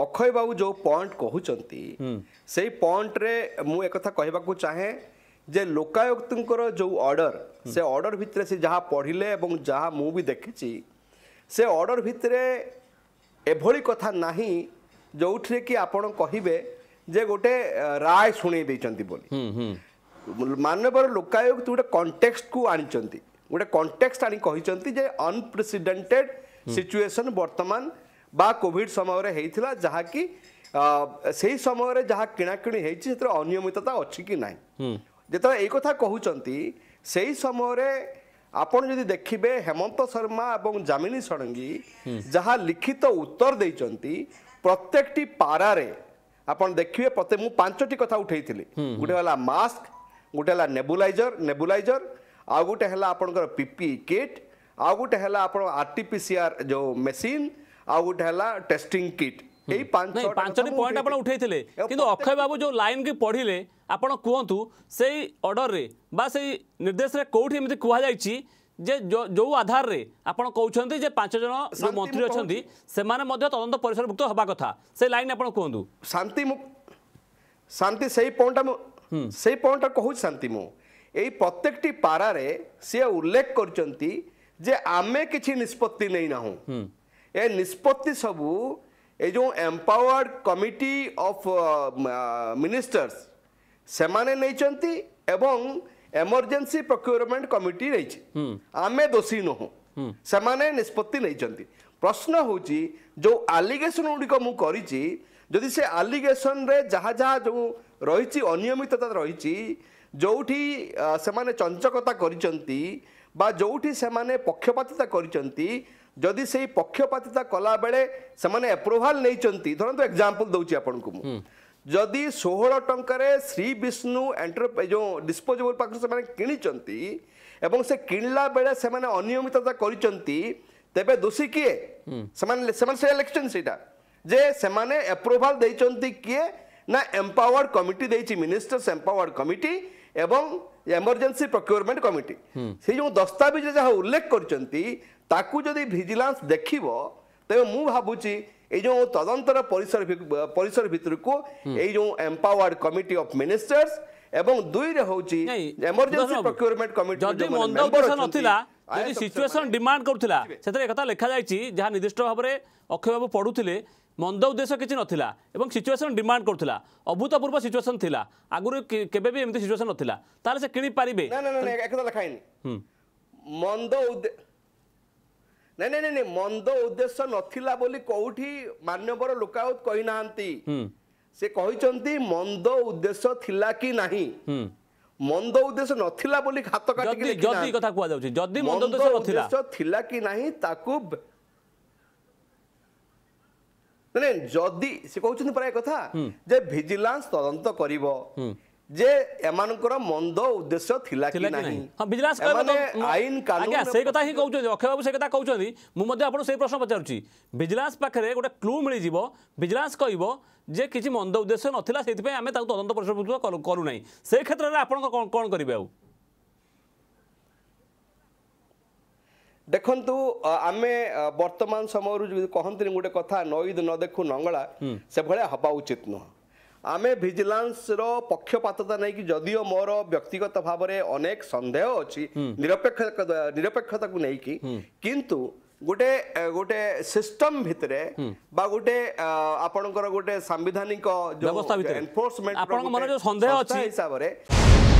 ଅକ୍ଷୟ ବାବୁ ଯେଉଁ ପଏଣ୍ଟ କହୁଛନ୍ତି ସେଇ ପଏଣ୍ଟରେ ମୁଁ ଏକଥା କହିବାକୁ ଚାହେଁ ଯେ ଲୋକାୟୁକ୍ତଙ୍କର ଯେଉଁ ଅର୍ଡ଼ର ସେ ଅର୍ଡ଼ର ଭିତରେ ସେ ଯାହା ପଢ଼ିଲେ ଏବଂ ଯାହା ମୁଁ ବି ଦେଖିଛି ସେ ଅର୍ଡ଼ର ଭିତରେ ଏଭଳି କଥା ନାହିଁ ଯେଉଁଥିରେ କି ଆପଣ କହିବେ ଯେ ଗୋଟେ ରାୟ ଶୁଣେଇ ଦେଇଛନ୍ତି ବୋଲି ମାନ୍ୟବର ଲୋକାୟୁକ୍ତ ଗୋଟେ କଣ୍ଟେକ୍ସଟକୁ ଆଣିଛନ୍ତି ଗୋଟେ କଣ୍ଟେକ୍ସଟ ଆଣି କହିଛନ୍ତି ଯେ ଅନପ୍ରେସିଡେଣ୍ଟେଡ୍ ସିଚୁଏସନ୍ ବର୍ତ୍ତମାନ बा कॉविड समय होता जहाँकि से समय जहाँ किणाकिणी होनियमितता अच्छी कि ना जो एक कहते से समय आपड़ देखिए हेमंत शर्मा और जमिनी षडंगी जहाँ लिखित उत्तर दे प्रत्येक पारे आप देखिए प्रत्येक मुझे पांचटी कथा उठे थी गोटे मास्क गोटे नेबुलाइजर नेबुलाइजर आउ गोटे आपणकर पीपी किट आउ गोटे आप आर टी जो मेसीन ଆଉ ଗୋଟେ ହେଲା ଟେଷ୍ଟିଂ କିଟ୍ ଏଇ ପାଞ୍ଚ ପାଞ୍ଚଟି ପଏଣ୍ଟ ଆପଣ ଉଠାଇଥିଲେ କିନ୍ତୁ ଅକ୍ଷୟ ବାବୁ ଯୋଉ ଲାଇନ୍ କି ପଢ଼ିଲେ ଆପଣ କୁହନ୍ତୁ ସେଇ ଅର୍ଡରରେ ବା ସେଇ ନିର୍ଦ୍ଦେଶରେ କୋଉଠି ଏମିତି କୁହାଯାଇଛି ଯେ ଯୋଉ ଆଧାରରେ ଆପଣ କହୁଛନ୍ତି ଯେ ପାଞ୍ଚ ଜଣ ମନ୍ତ୍ରୀ ଅଛନ୍ତି ସେମାନେ ମଧ୍ୟ ତଦନ୍ତ ପରିସରଭୁକ୍ତ ହେବା କଥା ସେ ଲାଇନ୍ ଆପଣ କୁହନ୍ତୁ ଶାନ୍ତି ମୁଁ ଶାନ୍ତି ସେଇ ପଏଣ୍ଟ ମୁଁ ସେଇ ପଏଣ୍ଟ କହୁଛି ଶାନ୍ତି ମୁଁ ଏଇ ପ୍ରତ୍ୟେକଟି ପାରାରେ ସିଏ ଉଲ୍ଲେଖ କରିଛନ୍ତି ଯେ ଆମେ କିଛି ନିଷ୍ପତ୍ତି ନେଇନାହୁଁ ଏ ନିଷ୍ପତ୍ତି ସବୁ ଏ ଯେଉଁ ଏମ୍ପାୱାର୍ଡ କମିଟି ଅଫ୍ ମିନିଷ୍ଟର୍ସ ସେମାନେ ନେଇଛନ୍ତି ଏବଂ ଏମର୍ଜେନ୍ସି ପ୍ରକ୍ୟୁରମେଣ୍ଟ କମିଟି ନେଇଛି ଆମେ ଦୋଷୀ ନୁହଁ ସେମାନେ ନିଷ୍ପତ୍ତି ନେଇଛନ୍ତି ପ୍ରଶ୍ନ ହେଉଛି ଯେଉଁ ଆଲିଗେସନ୍ ଗୁଡ଼ିକ ମୁଁ କରିଛି ଯଦି ସେ ଆଲିଗେସନ୍ରେ ଯାହା ଯାହା ଯେଉଁ ରହିଛି ଅନିୟମିତତା ରହିଛି ଯେଉଁଠି ସେମାନେ ଚଞ୍ଚକତା କରିଛନ୍ତି ବା ଯେଉଁଠି ସେମାନେ ପକ୍ଷପାତିତା କରିଛନ୍ତି ଯଦି ସେଇ ପକ୍ଷପାତିତା କଲାବେଳେ ସେମାନେ ଆପ୍ରୁଭାଲ ନେଇଛନ୍ତି ଧରନ୍ତୁ ଏକ୍ଜାମ୍ପଲ ଦେଉଛି ଆପଣଙ୍କୁ ମୁଁ ଯଦି ଷୋହଳ ଟଙ୍କାରେ ଶ୍ରୀ ବିଷ୍ଣୁ ଏଣ୍ଟର ଯେଉଁ ଡିସ୍ପୋଜେବଲ୍ ପାଖରୁ ସେମାନେ କିଣିଛନ୍ତି ଏବଂ ସେ କିଣିଲା ବେଳେ ସେମାନେ ଅନିୟମିତତା କରିଛନ୍ତି ତେବେ ଦୋଷୀ କିଏ ସେମାନେ ସେମାନେ ସେଇଟା ଲେଖିଛନ୍ତି ସେଇଟା ଯେ ସେମାନେ ଆପ୍ରୁଭାଲ ଦେଇଛନ୍ତି କିଏ ନା ଏମ୍ପାୱାର୍ଡ କମିଟି ଦେଇଛି ମିନିଷ୍ଟର୍ସ ଏମ୍ପାୱାର୍ଡ କମିଟି ଏବଂ ଏମର୍ଜେନ୍ସି ପ୍ରକ୍ୟୁରମେଣ୍ଟ କମିଟି ସେଇ ଯେଉଁ ଦସ୍ତାବିଜ ଯାହା ଉଲ୍ଲେଖ କରିଛନ୍ତି ତାକୁ ଯଦି ଭିଜିଲାନ୍ସ ଦେଖିବ ତେବେ ମୁଁ ଭାବୁଛି এই যে তদন্তর পরিসর পরিসর ভিতরক এই যে এম্পাওয়ার্ড কমিটি অফ মিনিস্টার্স এবং দুইরে হচ্ছে এমর্জেন্সি প্রক্যুরমেন্ট কমিটি মেম্বর অছন্তি ଯଦି ସିଚୁଏସନ୍ ଡିମାଣ୍ଡ କରୁଥିଲା ସେଥିରେ ଏକଥା ଲେଖାଯାଇଛି ଯାହା ନିର୍ଦ୍ଦିଷ୍ଟ ଭାବରେ ଅକ୍ଷୟ ବାବୁ ପଢ଼ୁଥିଲେ ମନ୍ଦ ଉଦ୍ଦେଶ୍ୟ କିଛି ନଥିଲା ଏବଂ ସିଚୁଏସନ୍ ଡିମାଣ୍ଡ କରୁଥିଲା ଅଭୂତପୂର୍ବ ସିଚୁଏସନ୍ ଥିଲା ଆଗରୁ କେବେ ବି ଏମିତି ସିଚୁଏସନ୍ ନଥିଲା ତାହେଲେ ସେ କିଣିପାରିବେ ନାଇଁ ନାଇଁ ନାଇଁ ମନ୍ଦ ଉଦ୍ଦେଶ୍ୟ ନଥିଲା ବୋଲି କୋଉଠି ମାନ୍ୟବର ଲୁକାଉତ କହିନାହାନ୍ତି ସେ କହିଛନ୍ତି ମନ୍ଦ ଉଦ୍ଦେଶ୍ୟ ଥିଲା କି ନାହିଁ ମନ୍ଦ ଉଦ୍ଦେଶ୍ୟ ନଥିଲା ବୋଲି ଘାତ କଥା ଯଦି ମନ୍ଦ ଉଦ୍ଦେଶ୍ୟ ଥିଲା କି ନାହିଁ ତାକୁ ଯଦି ସେ କହୁଛନ୍ତି ପ୍ରାୟ କଥା ଯେ ଭିଜିଲାନ୍ସ ତଦନ୍ତ କରିବ ଯେ ଏମାନଙ୍କର ମନ୍ଦ ଉଦ୍ଦେଶ୍ୟ ଥିଲା କି ନାହିଁ ଆଇନ ଆଜ୍ଞା ସେଇ କଥା ହିଁ କହୁଛନ୍ତି ଅକ୍ଷୟ ବାବୁ ସେଇ କଥା କହୁଛନ୍ତି ମୁଁ ମଧ୍ୟ ଆପଣଙ୍କୁ ସେଇ ପ୍ରଶ୍ନ ପଚାରୁଛି ଭିଜିଲାନ୍ସ ପାଖରେ ଗୋଟେ କ୍ଲୁ ମିଳିଯିବ ଭିଜିଲାନ୍ସ କହିବ ଯେ କିଛି ମନ୍ଦ ଉଦ୍ଦେଶ୍ୟ ନଥିଲା ସେଥିପାଇଁ ଆମେ ତାକୁ ତଦନ୍ତ ପରିସରଭୁକ୍ତ କରୁନାହିଁ ସେ କ୍ଷେତ୍ରରେ ଆପଣଙ୍କ କ'ଣ କରିବେ ଆଉ ଦେଖନ୍ତୁ ଆମେ ବର୍ତ୍ତମାନ ସମୟରୁ ଯଦି କହନ୍ତିନି ଗୋଟେ କଥା ନଈ ନ ଦେଖୁ ନଙ୍ଗଳା ସେଭଳିଆ ହେବା ଉଚିତ ନୁହଁ ଆମେ ଭିଜିଲାନ୍ସର ପକ୍ଷପାତତା ନେଇକି ଯଦିଓ ମୋର ବ୍ୟକ୍ତିଗତ ଭାବରେ ଅନେକ ସନ୍ଦେହ ଅଛି ନିରପେକ୍ଷ ନିରପେକ୍ଷତାକୁ ନେଇକି କିନ୍ତୁ ଗୋଟେ ଗୋଟେ ସିଷ୍ଟମ ଭିତରେ ବା ଗୋଟେ ଆପଣଙ୍କର ଗୋଟେ ସାମ୍ବିଧାନିକ ଏନ୍ଫୋର୍ସମେଣ୍ଟ ସନ୍ଦେହ ଅଛି ହିସାବରେ